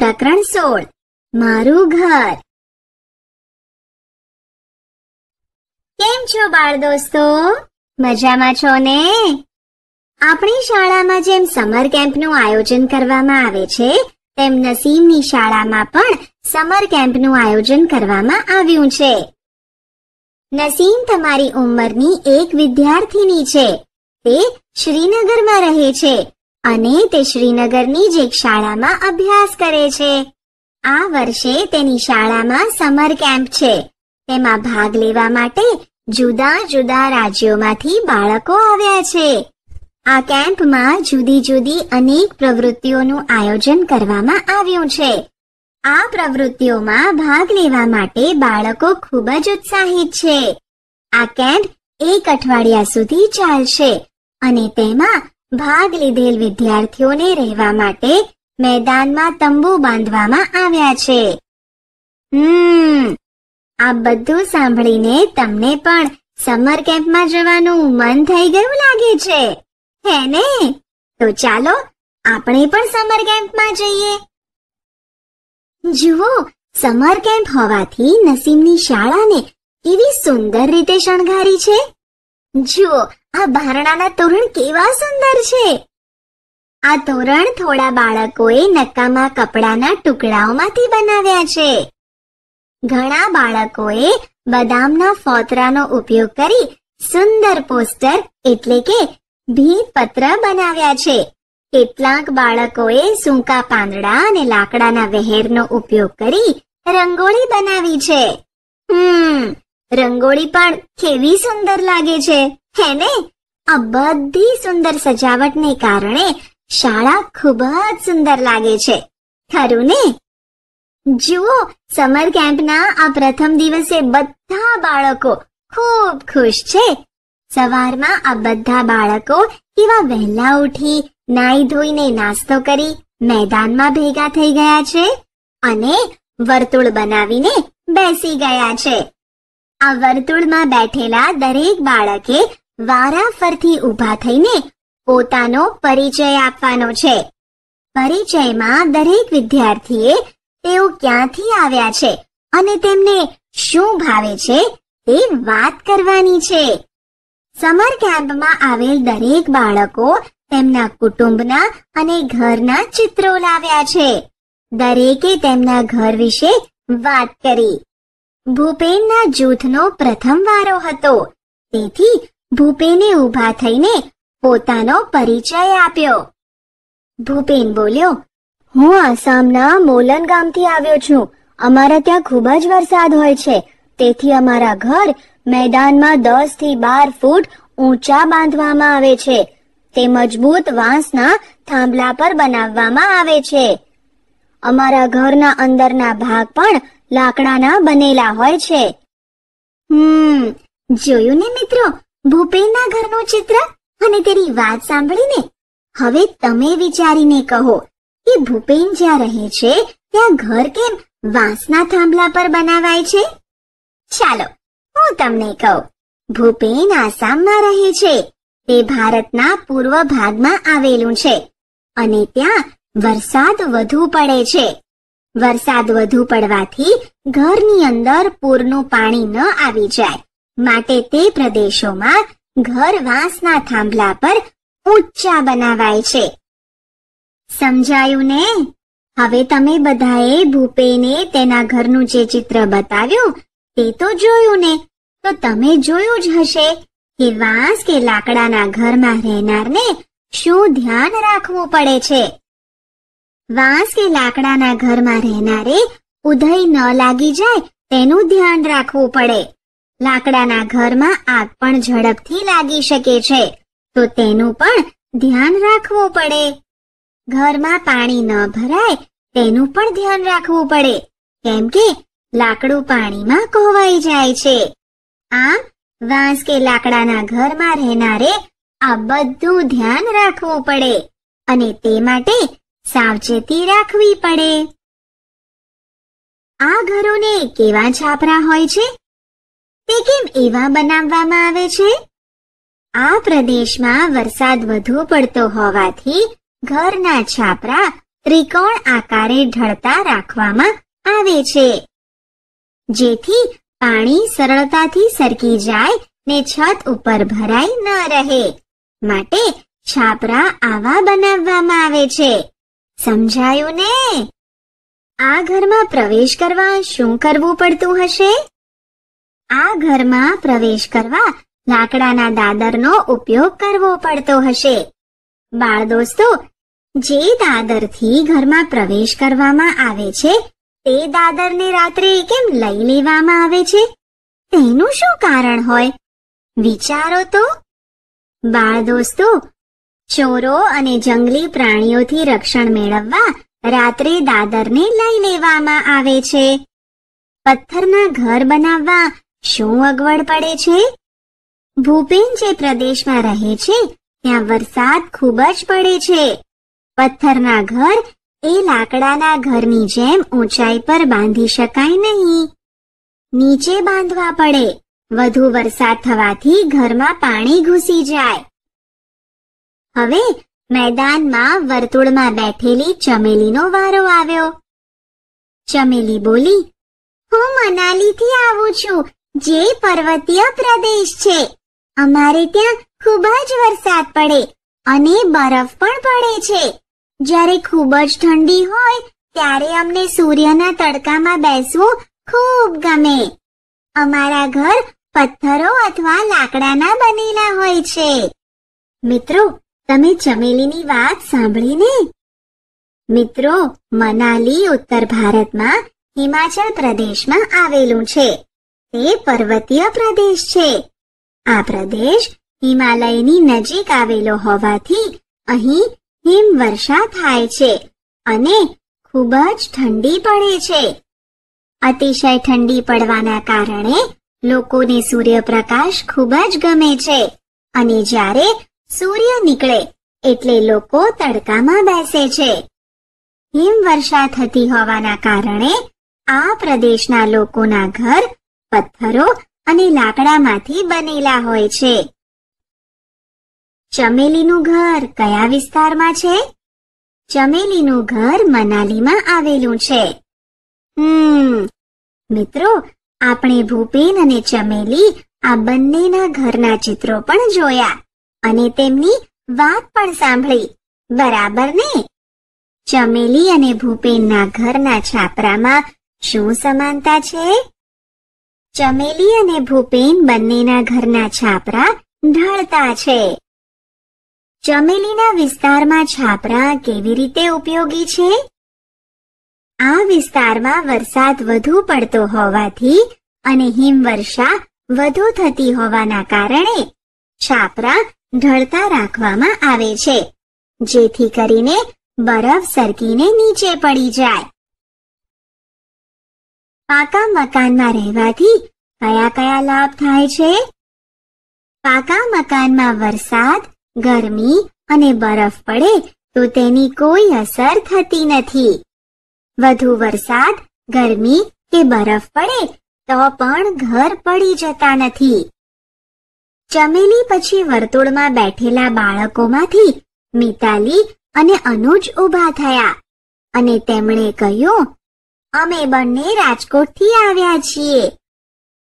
પ્રકરણ સોળ મારું ઘર કેમ છો બાળ દોસ્તો મજામાં છો ને આપણી શાળામાં જેમ સમર કેમ્પનું આયોજન કરવામાં આવે છે તેમ નસીમની શાળામાં પણ સમર કેમ્પનું આયોજન કરવામાં આવ્યું છે નસીમ તમારી ઉંમરની એક વિદ્યાર્થીની છે તે શ્રીનગરમાં રહે છે અને તે શ્રીનગરની જ એક શાળામાં અભ્યાસ કરે છે આ વર્ષે તેની શાળામાં સમર કેમ્પ છે તેમાં ભાગ લેવા માટે જુદા જુદા રાજ્યોમાંથી બાળકો આવ્યા છે આ કેમ્પમાં જુદી જુદી અનેક પ્રવૃત્તિઓનું આયોજન કરવામાં આવ્યું છે આ પ્રવૃત્તિઓમાં ભાગ લેવા માટે બાળકો ખૂબ જ ઉત્સાહિત છે આ કેમ્પ એક અઠવાડિયા સુધી ચાલશે અને તેમાં ભાગ લીધેલ વિદ્યાર્થીઓને રહેવા માટે મેદાનમાં તંબુ બાંધવામાં આવ્યા છે હમ આ બધું સાંભળીને તમને પણ સમર કેમ્પમાં જવાનું મન થઈ ગયું લાગે છે હે ને તો ચાલો આપણે પણ સમર કેમ્પમાં જઈએ જુઓ સમર કેમ્પ હોવાથી નસીમની શાળાને કેવી સુંદર રીતે શણગારી છે જુઓ આ ભારણાના તોરણ કેવા સુંદર છે આ તોરણ થોડા બાળકોએ નકામા કપડાના ટુકડાઓમાંથી બનાવ્યા છે ઘણા બાળકોએ બદામના ફોતરાનો ઉપયોગ કરી સુંદર પોસ્ટર એટલે કે ભીંતપત્ર બનાવ્યા છે કેટલાક બાળકોએ સૂકા પાંદડા અને લાકડાના વહેરનો ઉપયોગ કરી રંગોળી બનાવી છે હમ રંગોળી પણ કેવી સુંદર લાગે છે હે ને આ બધી સુંદર સજાવટને કારણે શાળા ખૂબ જ સુંદર લાગે છે ખરું ને જુઓ સમર કેમ્પના આ પ્રથમ દિવસે બધા બાળકો ખૂબ ખુશ છે સવારમાં આ બધા બાળકો કેવા વહેલા ઉઠી નાઈ ધોઈને નાસ્તો કરી મેદાનમાં ભેગા થઈ ગયા છે અને વર્તુળ બનાવીને બેસી ગયા છે આ વર્તુળમાં બેઠેલા દરેક બાળકે વારાફરથી ઊભા થઈને પોતાનો પરિચય આપવાનો છે પરિચયમાં દરેક વિદ્યાર્થીએ તેઓ ક્યાંથી આવ્યા છે અને તેમને શું ભાવે છે એ વાત કરવાની છે સમર કેમ્પમાં આવેલ દરેક બાળકો તેમના કુટુંબના અને ઘરના ચિત્રો લાવ્યા છે દરેકે તેમના ઘર વિશે વાત કરી ભૂપેનના જૂથનો પ્રથમ વારો હતો તેથી ભૂપેને ઊભા થઈને પોતાનો પરિચય આપ્યો ભૂપેન બોલ્યો હું આસામના મોલન ગામથી આવ્યો છું અમારા ત્યાં ખૂબ જ વરસાદ હોય છે તેથી અમારા ઘર મેદાનમાં દસ થી બાર ફૂટ ઊંચા બાંધવામાં આવે છે તે મજબૂત વાંસના થાંભલા પર બનાવવામાં આવે છે અમારા ઘરના અંદરના ભાગ પણ લાકડાના બનેલા હોય છે હમ જોયું ને મિત્રો ભૂપેનના ઘરનું ચિત્ર અને તેની વાત સાંભળીને હવે તમે વિચારીને કહો કે ભૂપેન જ્યાં રહે છે ત્યાં ઘર કેમ વાંસના થાંભલા પર બનાવાય છે ચાલો હું તમને કહું ભૂપેન આસામમાં રહે છે તે ભારતના પૂર્વ ભાગમાં આવેલું છે અને ત્યાં વરસાદ વધુ પડે છે વરસાદ વધુ પડવાથી ઘરની અંદર પૂરનું પાણી ન આવી જાય માટે તે પ્રદેશોમાં ઘર વાંસના થાંભલા પર ઊંચા બનાવાય છે સમજાયું ને હવે તમે બધાએ ભૂપેને તેના ઘરનું જે ચિત્ર બતાવ્યું તે તો જોયું ને તો તમે જોયું જ હશે કે વાંસ કે લાકડાના ઘરમાં રહેનારને શું ધ્યાન રાખવું પડે છે વાંસ કે લાકડાના ઘરમાં રહેનારે ઉદય ન લાગી જાય તેનું ધ્યાન રાખવું પડે લાકડાના ઘરમાં આગ પણ ઝડપથી લાગી શકે છે તો તેનું પણ ધ્યાન રાખવું પડે ઘરમાં પાણી ન ભરાય તેનું પણ ધ્યાન રાખવું પડે કેમ કે લાકડું પાણીમાં કોવાઈ જાય છે આમ વાંસ કે લાકડાના ઘરમાં રહેનારે આ બધું ધ્યાન રાખવું પડે અને તે માટે સાવચેતી રાખવી પડે આ ઘરોને કેવા છાપરા હોય છે તે કેમ એવા બનાવવામાં આવે છે આ પ્રદેશમાં વરસાદ વધુ પડતો હોવાથી ઘરના છાપરા ત્રિકોણ આકારે ઢળતા રાખવામાં આવે છે જેથી પાણી સરળતાથી સરકી જાય ને છત ઉપર ભરાઈ ન રહે માટે છાપરા આવા બનાવવામાં આવે છે સમજાયું ને આ ઘરમાં પ્રવેશ કરવા શું કરવું પડતું હશે આ ઘરમાં પ્રવેશ કરવા લાકડાના દાદરનો ઉપયોગ કરવો પડતો હશે બાળ દોસ્તો જે દાદરથી ઘરમાં પ્રવેશ કરવામાં આવે છે તે દાદરને રાત્રે કેમ લઈ લેવામાં આવે છે તેનું શું કારણ હોય વિચારો તો બાળ દોસ્તો ચોરો અને જંગલી પ્રાણીઓથી રક્ષણ મેળવવા રાત્રે દાદરને લઈ લેવામાં આવે છે પથ્થરના ઘર બનાવવા શું અગવડ પડે છે ભૂપેન જે પ્રદેશમાં રહે છે ત્યાં વરસાદ ખૂબ જ પડે છે પથ્થરના ઘર એ લાકડાના ઘરની જેમ ઊંચાઈ પર બાંધી શકાય નહીં નીચે બાંધવા પડે વધુ વરસાદ થવાથી ઘરમાં પાણી ઘૂસી જાય હવે મેદાનમાં વર્તુળમાં બેઠેલી ચમેલીનો વારો આવ્યો ચમેલી બોલી હું મનાલીથી આવું છું જે પર્વતીય પ્રદેશ છે અમારે ત્યાં ખૂબ જ વરસાદ પડે અને બરફ પણ પડે છે જ્યારે ખૂબ જ ઠંડી હોય ત્યારે અમને સૂર્યના તડકામાં બેસવું ખૂબ ગમે અમારા ઘર પથ્થરો અથવા લાકડાના બનેલા હોય છે મિત્રો તમે ચમેલીની વાત સાંભળીને મિત્રો મનાલી ઉત્તર ભારતમાં હિમાચલ પ્રદેશમાં આવેલું છે તે પર્વતીય પ્રદેશ છે આ પ્રદેશ હિમાલયની નજીક આવેલો હોવાથી અહીં હિમવર્ષા થાય છે અને ખૂબ જ ઠંડી પડે છે અતિશય ઠંડી પડવાના કારણે લોકોને સૂર્યપ્રકાશ ખૂબ જ ગમે છે અને જ્યારે સૂર્ય નીકળે એટલે લોકો તડકામાં બેસે છે હિમવર્ષા થતી હોવાના કારણે આ પ્રદેશના લોકોના ઘર પથ્થરો અને લાકડામાંથી બનેલા હોય છે ચમેલીનું ઘર કયા વિસ્તારમાં છે ચમેલીનું ઘર મનાલીમાં આવેલું છે હમ મિત્રો આપણે ભૂપેન અને ચમેલી આ બંનેના ઘરના ચિત્રો પણ જોયા અને તેમની વાત પણ સાંભળી બરાબર ને ચમેલી અને ભૂપેનના ઘરના છાપરામાં શું સમાનતા છે ચમેલી અને ભૂપેન બંનેના ઘરના છાપરા ઢળતા છે ચમેલીના વિસ્તારમાં છાપરા કેવી રીતે ઉપયોગી છે આ વિસ્તારમાં વરસાદ વધુ પડતો હોવાથી અને હિમવર્ષા વધુ થતી હોવાના કારણે છાપરા ઢળતા રાખવામાં આવે છે જેથી કરીને બરફ સરકીને નીચે પડી જાય પાકા મકાનમાં રહેવાથી કયા કયા લાભ થાય છે પાકા મકાનમાં વરસાદ ગરમી અને બરફ પડે તો તેની કોઈ અસર થતી નથી વધુ વરસાદ ગરમી કે બરફ પડે તો પણ ઘર પડી જતા નથી ચમેલી પછી વર્તુળમાં બેઠેલા બાળકોમાંથી મિતાલી અને અનુજ ઊભા થયા અને તેમણે કહ્યું અમે બંને રાજકોટથી આવ્યા છીએ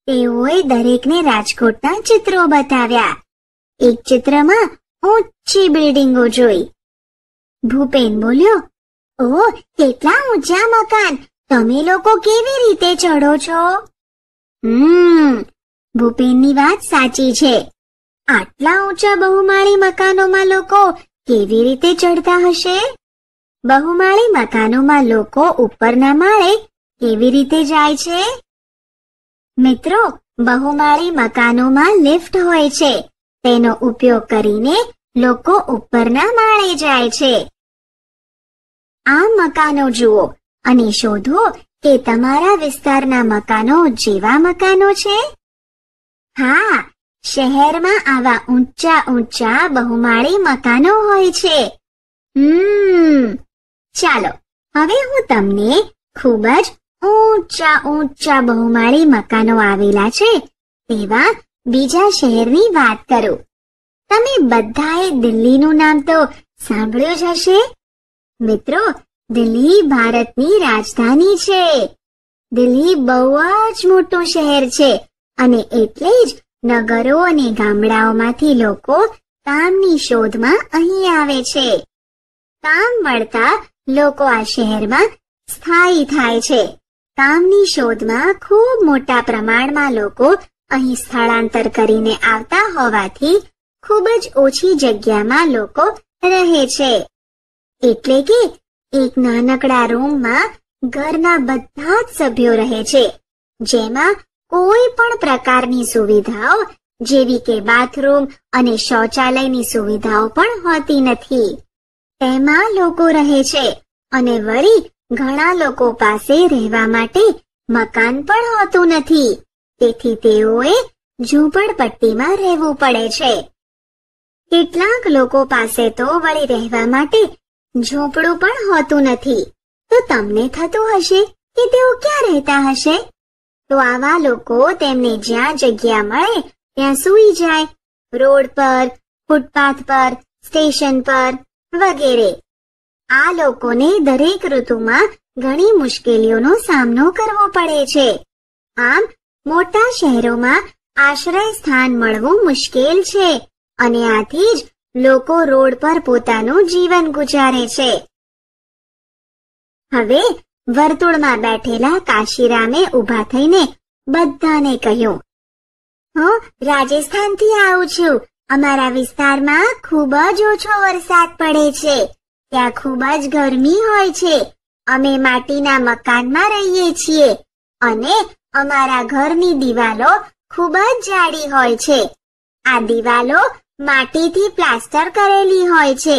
તેઓએ દરેકને રાજકોટના ચિત્રો બતાવ્યા એક ચિત્રમાં ઊંચી બિલ્ડિંગો જોઈ ભૂપેન બોલ્યો ઓ કેટલા ઊંચા મકાન તમે લોકો કેવી રીતે ચડો છો હમ ભૂપેનની વાત સાચી છે આટલા ઊંચા બહુમાળી મકાનોમાં લોકો કેવી રીતે ચડતા હશે બહુમાળી મકાનોમાં લોકો ઉપરના માળે કેવી રીતે જાય છે મિત્રો બહુમાળી મકાનોમાં લિફ્ટ હોય છે તેનો ઉપયોગ કરીને લોકો ઉપરના માળે જાય છે આ મકાનો જુઓ અને શોધો કે તમારા વિસ્તારના મકાનો જેવા મકાનો છે હા શહેરમાં આવા ઊંચા ઊંચા બહુમાળી મકાનો હોય છે હમ ચાલો હવે હું તમને ખૂબ જ ઊંચા ઊંચા બહુમાળી મકાનો આવેલા છે તેવા બીજા શહેરની વાત કરું તમે બધાએ દિલ્હીનું નામ તો સાંભળ્યું જ હશે મિત્રો દિલ્હી ભારતની રાજધાની છે દિલ્હી બહુ જ મોટું શહેર છે અને એટલે જ નગરો અને ગામડાઓમાંથી લોકો કામની શોધમાં અહીં આવે છે કામ મળતા લોકો આ શહેરમાં સ્થાયી થાય છે કામની શોધમાં ખૂબ મોટા પ્રમાણમાં લોકો અહીં સ્થળાંતર કરીને આવતા હોવાથી ખૂબ જ ઓછી જગ્યામાં લોકો રહે છે એટલે કે એક નાનકડા રૂમમાં ઘરના બધા જ સભ્યો રહે છે જેમાં કોઈ પણ પ્રકારની સુવિધાઓ જેવી કે બાથરૂમ અને શૌચાલયની સુવિધાઓ પણ હોતી નથી તેમાં લોકો રહે છે અને વળી ઘણા લોકો પાસે રહેવા માટે મકાન પણ હોતું નથી તેથી તેઓએ ઝૂંપડપટ્ટીમાં રહેવું પડે છે કેટલાક લોકો પાસે તો વળી રહેવા માટે ઝૂંપડું પણ હોતું નથી તો તમને થતું હશે કે તેઓ ક્યાં રહેતા હશે તો આવા લોકો તેમને જ્યાં જગ્યા મળે ત્યાં સૂઈ જાય રોડ પર ફૂટપાથ પર સ્ટેશન પર વગેરે આ લોકોને દરેક ઋતુમાં ઘણી મુશ્કેલીઓનો સામનો કરવો પડે છે આમ મોટા શહેરોમાં આશ્રય સ્થાન મળવું મુશ્કેલ છે અને આથી જ લોકો રોડ પર પોતાનું જીવન ગુજારે છે હવે વર્તુળમાં બેઠેલા કાશીરામે ઊભા થઈને બધાને કહ્યું હું રાજસ્થાનથી આવું છું અમારા વિસ્તારમાં ખૂબ જ ઓછો વરસાદ પડે છે ત્યાં ખૂબ જ ગરમી હોય છે અમે માટીના મકાનમાં રહીએ છીએ અને અમારા ઘરની દિવાલો ખૂબ જ જાડી હોય છે આ દિવાલો માટીથી પ્લાસ્ટર કરેલી હોય છે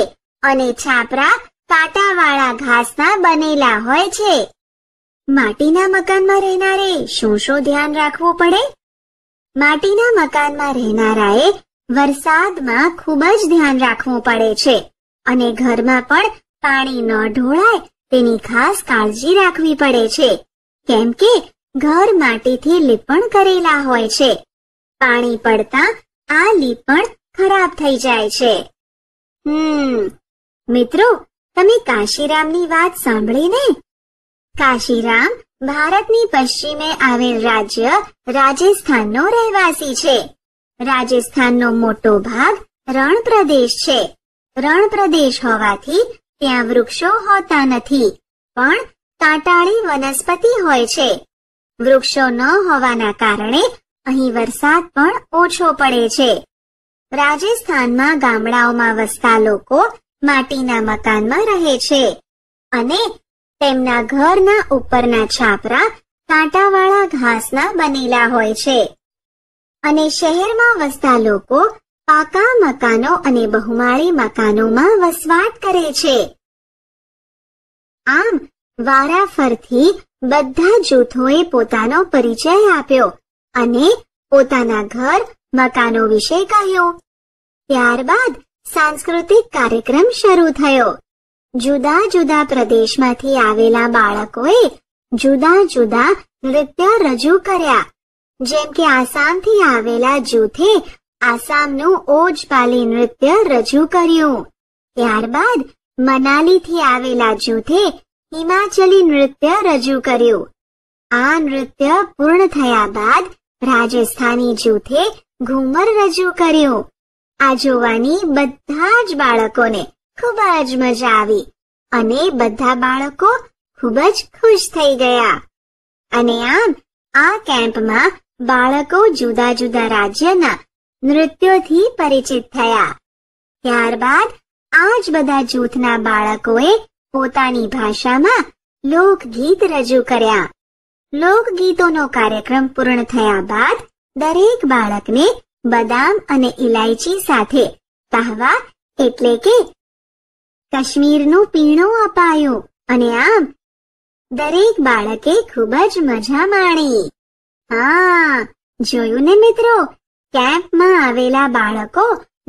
અને છાપરા કાંટાવાળા ઘાસના બનેલા હોય છે માટીના મકાનમાં રહેનારે શું શું ધ્યાન રાખવું પડે માટીના મકાનમાં રહેનારાએ વરસાદમાં ખૂબ જ ધ્યાન રાખવું પડે છે અને ઘરમાં પણ પાણી ન ઢોળાય તેની ખાસ કાળજી રાખવી પડે છે કેમ કે ઘર માટીથી લીપણ કરેલા હોય છે પાણી પડતા આ લીપણ ખરાબ થઈ જાય છે હમ મિત્રો તમે કાશીરામની વાત સાંભળીને કાશીરામ ભારતની પશ્ચિમે આવેલ રાજ્ય રાજસ્થાનનો રહેવાસી છે રાજસ્થાનનો મોટો ભાગ રણ પ્રદેશ છે રણ પ્રદેશ હોવાથી ત્યાં વૃક્ષો હોતા નથી પણ કાંટાળી વનસ્પતિ હોય છે વૃક્ષો ન હોવાના કારણે અહીં વરસાદ પણ ઓછો પડે છે રાજસ્થાનમાં ગામડાઓમાં વસતા લોકો માટીના મકાનમાં રહે છે અને તેમના ઘરના ઉપરના છાપરા કાંટાવાળા ઘાસના બનેલા હોય છે અને શહેરમાં વસતા લોકો પાકા મકાનો અને બહુમાળી મકાનોમાં વસવાટ કરે છે આમ વારાફરથી બધા જૂથોએ પોતાનો પરિચય આપ્યો અને પોતાના ઘર મકાનો વિશે કહ્યું ત્યારબાદ સાંસ્કૃતિક કાર્યક્રમ શરૂ થયો જુદા જુદા પ્રદેશમાંથી આવેલા બાળકોએ જુદા જુદા નૃત્ય રજૂ કર્યા જેમ કે આસામથી આવેલા જૂથે આસામનું ઓજપાલી નૃત્ય રજૂ કર્યું ત્યારબાદ મનાલીથી આવેલા જૂથે હિમાચલી નૃત્ય રજૂ કર્યું આ નૃત્ય પૂર્ણ થયા બાદ રાજસ્થાની જૂથે ઘૂમર રજૂ કર્યું આ જોવાની બધા જ બાળકોને ખૂબ જ મજા આવી અને બધા બાળકો ખૂબ જ ખુશ થઈ ગયા અને આમ આ કેમ્પમાં બાળકો જુદા જુદા રાજ્યના નૃત્યોથી પરિચિત થયા ત્યારબાદ આ જ બધા જૂથના બાળકોએ પોતાની ભાષામાં લોકગીત રજૂ કર્યા લોકગીતોનો કાર્યક્રમ પૂર્ણ થયા બાદ દરેક બાળકને બદામ અને ઇલાયચી સાથે તાહવા એટલે કે કશ્મીરનું પીણું અપાયું અને આમ દરેક બાળકે ખૂબ જ મજા માણી હા જોયું ને મિત્રો કેમ્પમાં આવેલા બાળકો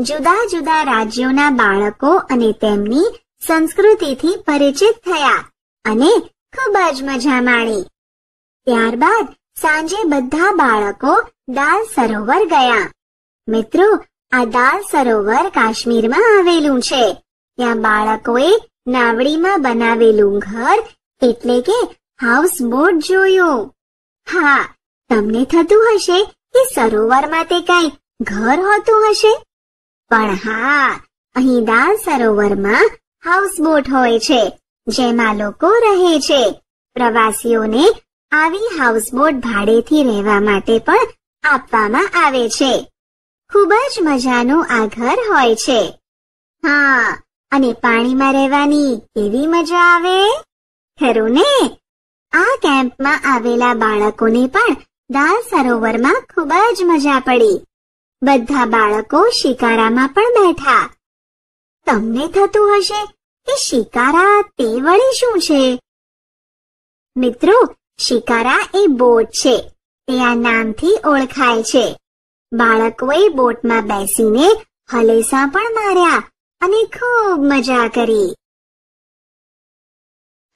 જુદા જુદા રાજ્યોના બાળકો અને તેમની સંસ્કૃતિથી પરિચિત થયા અને ખૂબ જ મજા માણી ત્યારબાદ સાંજે બધા બાળકો દાલ સરોવર ગયા મિત્રો આ દાલ સરોવર કાશ્મીરમાં આવેલું છે ત્યાં બાળકોએ નાવડીમાં બનાવેલું ઘર એટલે કે હાઉસ બોટ જોયું હા તમને થતું હશે કે સરોવરમાં તે કાંઈ ઘર હોતું હશે પણ હા અહીં દાલ સરોવરમાં હાઉસબોટ હોય છે જેમાં લોકો રહે છે પ્રવાસીઓને આવી હાઉસબોટ ભાડેથી રહેવા માટે પણ આપવામાં આવે છે ખૂબ જ મજાનું આ ઘર હોય છે હા અને પાણીમાં રહેવાની કેવી મજા આવે ખરું ને આ કેમ્પમાં આવેલા બાળકોને પણ દાલ સરોવરમાં ખૂબ જ મજા પડી બધા બાળકો શિકારામાં પણ બેઠા તમને થતું હશે કે શિકારા તે વળી શું છે મિત્રો શિકારા એ બોટ છે તે આ નામથી ઓળખાય છે બાળકોએ બોટમાં બેસીને હલેસા પણ માર્યા અને ખૂબ મજા કરી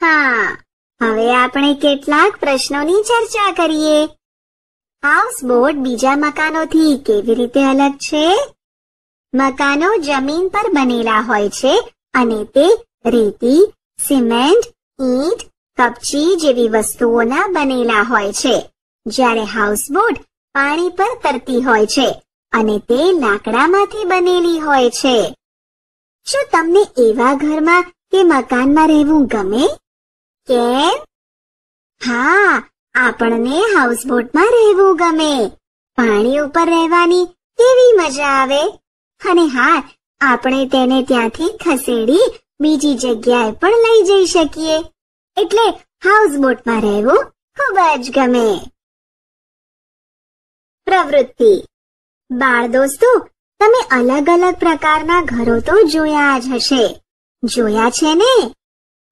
હા હવે આપણે કેટલાક પ્રશ્નોની ચર્ચા કરીએ હાઉસબોટ બીજા મકાનોથી કેવી રીતે અલગ છે મકાનો જમીન પર બનેલા હોય છે અને તે રેતી સિમેન્ટ ઈંટ કપચી જેવી વસ્તુઓના બનેલા હોય છે જ્યારે હાઉસબોટ પાણી પર તરતી હોય છે અને તે લાકડામાંથી બનેલી હોય છે શું તમને એવા ઘરમાં કે મકાનમાં રહેવું ગમે કેમ હા આપણને હાઉસબોટમાં રહેવું ગમે પાણી ઉપર રહેવાની કેવી મજા આવે અને હા આપણે તેને ત્યાંથી ખસેડી બીજી જગ્યાએ પણ લઈ જઈ શકીએ એટલે હાઉસબોટમાં રહેવું ખૂબ જ ગમે પ્રવૃત્તિ બાળ દોસ્તો તમે અલગ અલગ પ્રકારના ઘરો તો જોયા જ હશે જોયા છે ને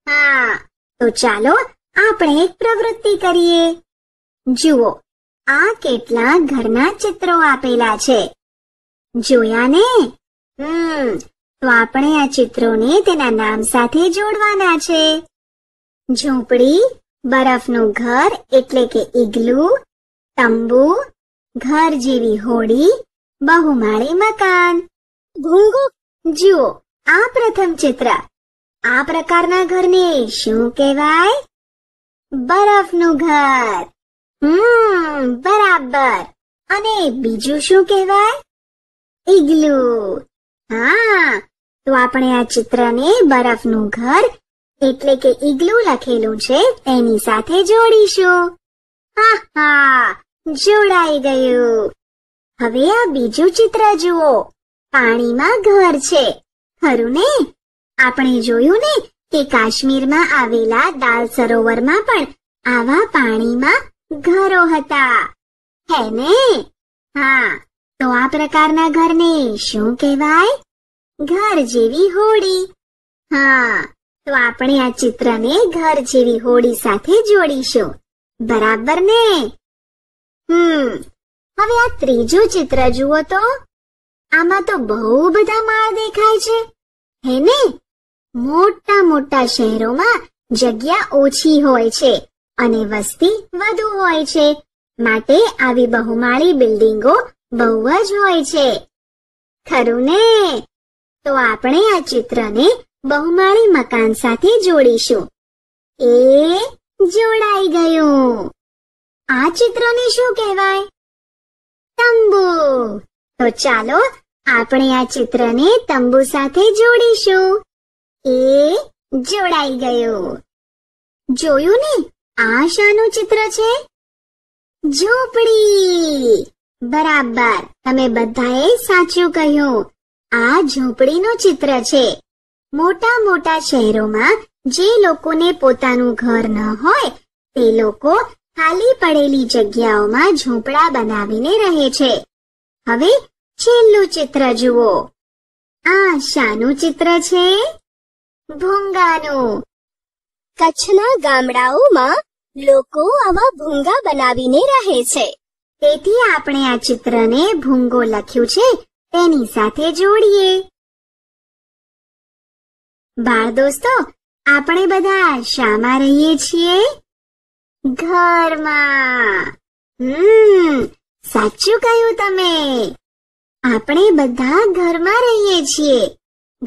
હા તો ચાલો આપણે એક પ્રવૃત્તિ કરીએ જુઓ આ કેટલા ઘરના ચિત્રો આપેલા છે જોયા ને હમ તો આપણે આ ચિત્રોને તેના નામ સાથે જોડવાના છે ઝૂંપડી બરફનું ઘર એટલે કે ઇગલું તંબુ ઘર જેવી હોડી બહુમાળી મકાન ભૂંગો જુઓ આ પ્રથમ ચિત્ર આ પ્રકારના ઘરને શું કહેવાય બરફનું ઘર હમ બરાબર અને બીજું શું કહેવાય ઇગ્લુ હા તો આપણે આ ચિત્રને બરફનું ઘર એટલે કે ઇગ્લુ લખેલું છે એની સાથે જોડીશું હા હા જોડાઈ ગયું હવે આ બીજું ચિત્ર જુઓ પાણીમાં ઘર છે ખરું ને આપણે જોયું ને કે કાશ્મીરમાં આવેલા દાલ સરોવરમાં પણ આવા પાણીમાં ઘરો હતા હે ને હા તો આ પ્રકારના ઘરને શું કહેવાય ઘર જેવી હોડી હા તો આપણે આ ચિત્રને ઘર જેવી હોડી સાથે જોડીશું બરાબર ને હમ હવે આ ત્રીજું ચિત્ર જુઓ તો આમાં તો બહુ બધા માળ દેખાય છે હે ને મોટા મોટા શહેરોમાં જગ્યા ઓછી હોય છે અને વસ્તી વધુ હોય છે માટે આવી બહુમાળી બિલ્ડિંગો બહુ જ હોય છે ખરું ને તો આપણે આ ચિત્રને બહુમાળી મકાન સાથે જોડીશું એ જોડાઈ ગયું આ ચિત્રને શું કહેવાય તંબુ તો ચાલો આપણે આ ચિત્રને તંબુ સાથે જોડીશું એ જોડાઈ ગયું જોયું ને આ શાનું ચિત્ર છે ઝૂંપડી બરાબર તમે બધાએ સાચું કહ્યું આ ઝૂંપડીનું ચિત્ર છે મોટા મોટા શહેરોમાં જે લોકોને પોતાનું ઘર ન હોય તે લોકો ખાલી પડેલી જગ્યાઓમાં ઝૂંપડા બનાવીને રહે છે હવે છેલ્લું ચિત્ર જુઓ આ શાનું ચિત્ર છે ભૂંગાનું કચ્છના ગામડાઓમાં લોકો આવા ભૂંગા બનાવીને રહે છે તેથી આપણે આ ચિત્રને ભૂંગો લખ્યું છે તેની સાથે જોડીએ બાળ દોસ્તો આપણે બધા શામાં રહીએ છીએ ઘરમાં હમ સાચું કહ્યું તમે આપણે બધા ઘરમાં રહીએ છીએ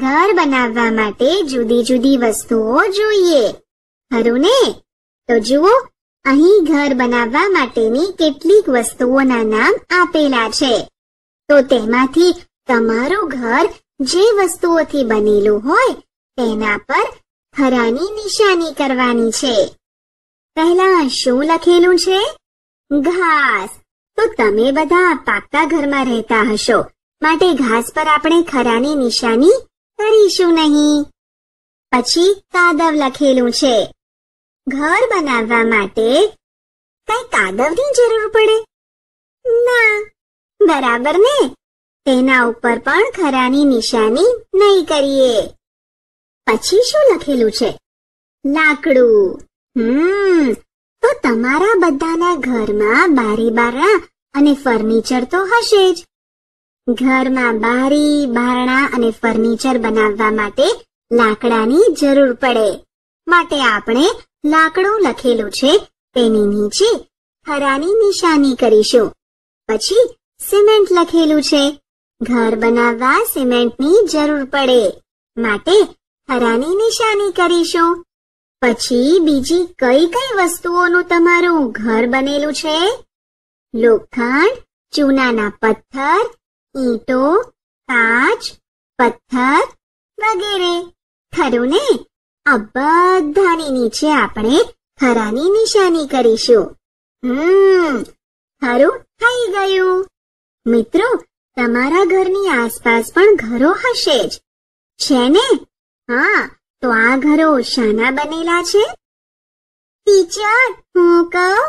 ઘર બનાવવા માટે જુદી જુદી વસ્તુઓ જોઈએ ખરું ને તો જુઓ અહીં ઘર બનાવવા માટેની કેટલીક વસ્તુઓના નામ આપેલા છે તો તેમાંથી તમારું ઘર જે વસ્તુઓથી બનેલું હોય તેના પર ખરાની નિશાની કરવાની છે પહેલા શું લખેલું છે ઘાસ તો તમે બધા પાક્કા ઘરમાં રહેતા હશો માટે ઘાસ પર આપણે ખરાની નિશાની કરીશું નહીં પછી કાદવ લખેલું છે ઘર બનાવવા માટે કઈ કાદવની જરૂર પડે ના બરાબર ને તેના ઉપર પણ ખરાની નિશાની નહીં કરીએ પછી શું લખેલું છે લાકડું હમ તો તમારા બધાના ઘરમાં બારી બારા અને ફર્નિચર તો હશે જ ઘરમાં બારી બારણા અને ફર્નિચર બનાવવા માટે લાકડાની જરૂર પડે માટે આપણે લાકડું લખેલું છે તેની નીચે હરાની નિશાની કરીશું પછી સિમેન્ટ લખેલું છે ઘર બનાવવા સિમેન્ટની જરૂર પડે માટે હરાની નિશાની કરીશું પછી બીજી કઈ કઈ વસ્તુઓનું તમારું ઘર બનેલું છે લોખંડ ચૂનાના પથ્થર ઈંટો કાચ પથ્થર વગેરે ખરું ને આ બધાની નીચે આપણે ખરાની નિશાની કરીશું હમ ખરું થઈ ગયું મિત્રો તમારા ઘરની આસપાસ પણ ઘરો હશે જ છે ને હા તો આ ઘરો શાના બનેલા છે ટીચર હું કહું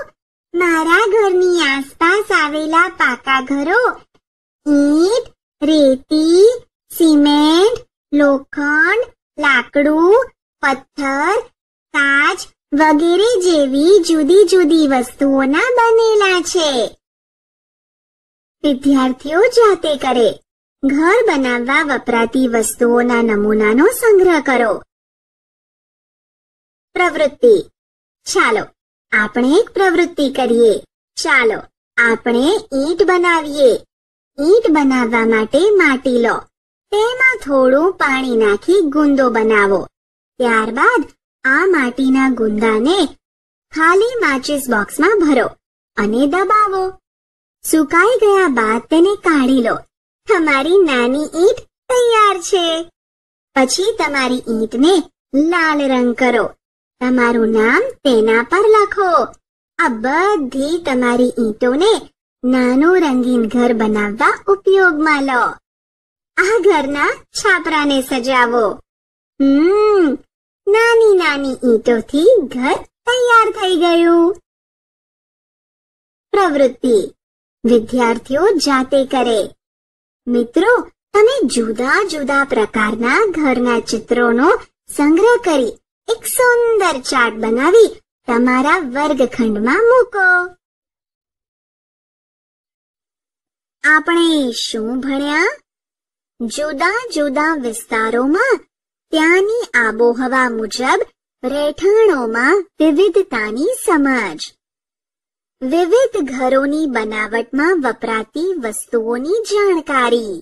મારા ઘરની આસપાસ આવેલા પાકા ઘરો ઈટ રેતી સિમેન્ટ લોખંડ લાકડું પથ્થર કાચ વગેરે જેવી જુદી જુદી વસ્તુઓના બનેલા છે વિદ્યાર્થીઓ જાતે કરે ઘર બનાવવા વપરાતી વસ્તુઓના નમૂનાનો સંગ્રહ કરો પ્રવૃત્તિ ચાલો આપણે એક પ્રવૃત્તિ કરીએ ચાલો આપણે ઈંટ બનાવીએ ઈંટ બનાવવા માટે માટી લો તેમાં થોડું પાણી નાખી ગુંદો બનાવો ત્યારબાદ આ માટીના ગુંદાને ખાલી માચિસ બોક્સમાં ભરો અને દબાવો સુકાઈ ગયા બાદ તેને કાઢી લો તમારી નાની ઈંટ તૈયાર છે પછી તમારી ઈંટને લાલ રંગ કરો તમારું નામ તેના પર લખો આ બધી તમારી ઈંટોને નાનું રંગીન ઘર બનાવવા ઉપયોગમાં લો આ ઘરના છાપરાને સજાવો હમ નાની નાની ઈંટોથી ઘર તૈયાર થઈ ગયું પ્રવૃત્તિ વિદ્યાર્થીઓ જાતે કરે મિત્રો તમે જુદા જુદા પ્રકારના ઘરના ચિત્રોનો સંગ્રહ કરી એક સુંદર ચાર્ટ બનાવી તમારા વર્ગખંડમાં મૂકો આપણે શું ભણ્યા જુદા જુદા વિસ્તારોમાં ત્યાંની આબોહવા મુજબ રહેઠાણોમાં વિવિધતાની સમાજ વિવિધ ઘરોની બનાવટમાં વપરાતી વસ્તુઓની જાણકારી